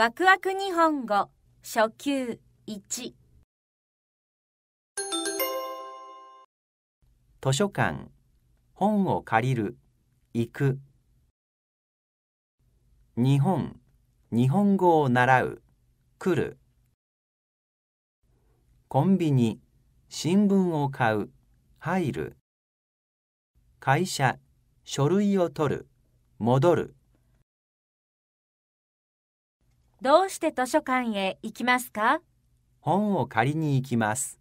ワクワク日本語初級1図書館本を借りる行く日本日本語を習う来るコンビニ新聞を買う入る会社書類を取る戻るどうして図書館へ行きますか本を借りに行きます。